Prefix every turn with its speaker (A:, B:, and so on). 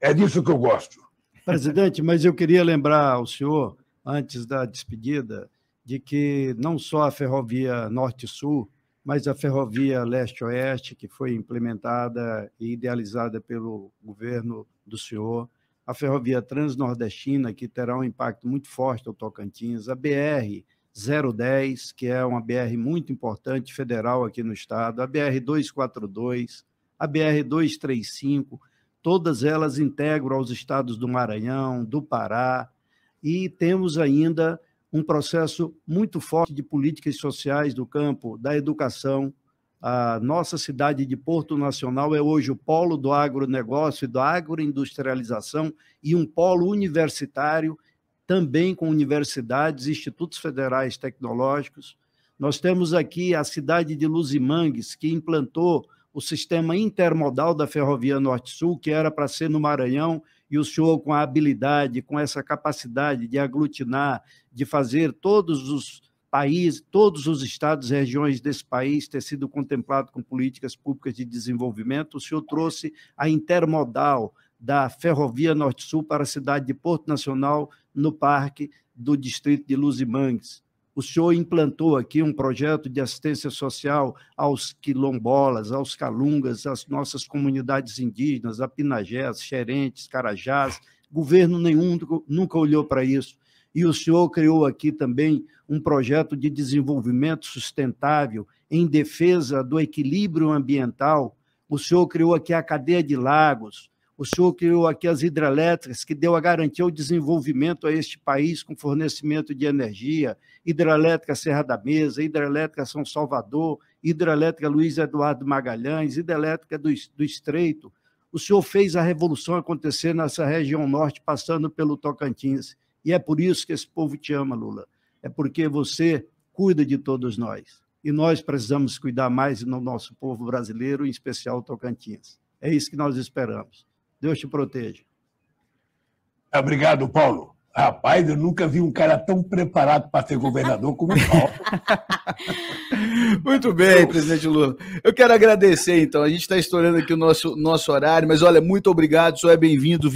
A: É disso que eu gosto. Presidente, mas eu queria lembrar ao senhor, antes da despedida, de que não só a ferrovia Norte-Sul, mas a ferrovia Leste-Oeste, que foi implementada e idealizada pelo governo do senhor, a ferrovia transnordestina, que terá um impacto muito forte ao Tocantins, a BR 010, que é uma BR muito importante federal aqui no estado, a BR 242, a BR 235, Todas elas integram aos estados do Maranhão, do Pará, e temos ainda um processo muito forte de políticas sociais do campo da educação. A nossa cidade de Porto Nacional é hoje o polo do agronegócio e da agroindustrialização e um polo universitário, também com universidades, institutos federais tecnológicos. Nós temos aqui a cidade de Luzimangues, que implantou o sistema intermodal da Ferrovia Norte-Sul, que era para ser no Maranhão, e o senhor, com a habilidade, com essa capacidade de aglutinar, de fazer todos os países, todos os estados e regiões desse país ter sido contemplado com políticas públicas de desenvolvimento, o senhor trouxe a intermodal da Ferrovia Norte-Sul para a cidade de Porto Nacional, no Parque do Distrito de Luzimangues. O senhor implantou aqui um projeto de assistência social aos quilombolas, aos calungas, às nossas comunidades indígenas, apinagés, Xerentes, Carajás. Governo nenhum nunca olhou para isso. E o senhor criou aqui também um projeto de desenvolvimento sustentável em defesa do equilíbrio ambiental. O senhor criou aqui a cadeia de lagos, o senhor criou aqui as hidrelétricas, que deu a garantia ao desenvolvimento a este país com fornecimento de energia, hidrelétrica Serra da Mesa, hidrelétrica São Salvador, hidrelétrica Luiz Eduardo Magalhães, hidrelétrica do, do Estreito. O senhor fez a revolução acontecer nessa região norte, passando pelo Tocantins. E é por isso que esse povo te ama, Lula. É porque você cuida de todos nós. E nós precisamos cuidar mais do nosso povo brasileiro, em especial o Tocantins. É isso que nós esperamos. Deus te proteja. Tá, obrigado, Paulo. Rapaz, eu nunca vi um cara tão preparado para ser governador como o Paulo. Muito bem, presidente Lula. Eu quero agradecer, então. A gente está estourando aqui o nosso, nosso horário, mas olha, muito obrigado, só é bem-vindo.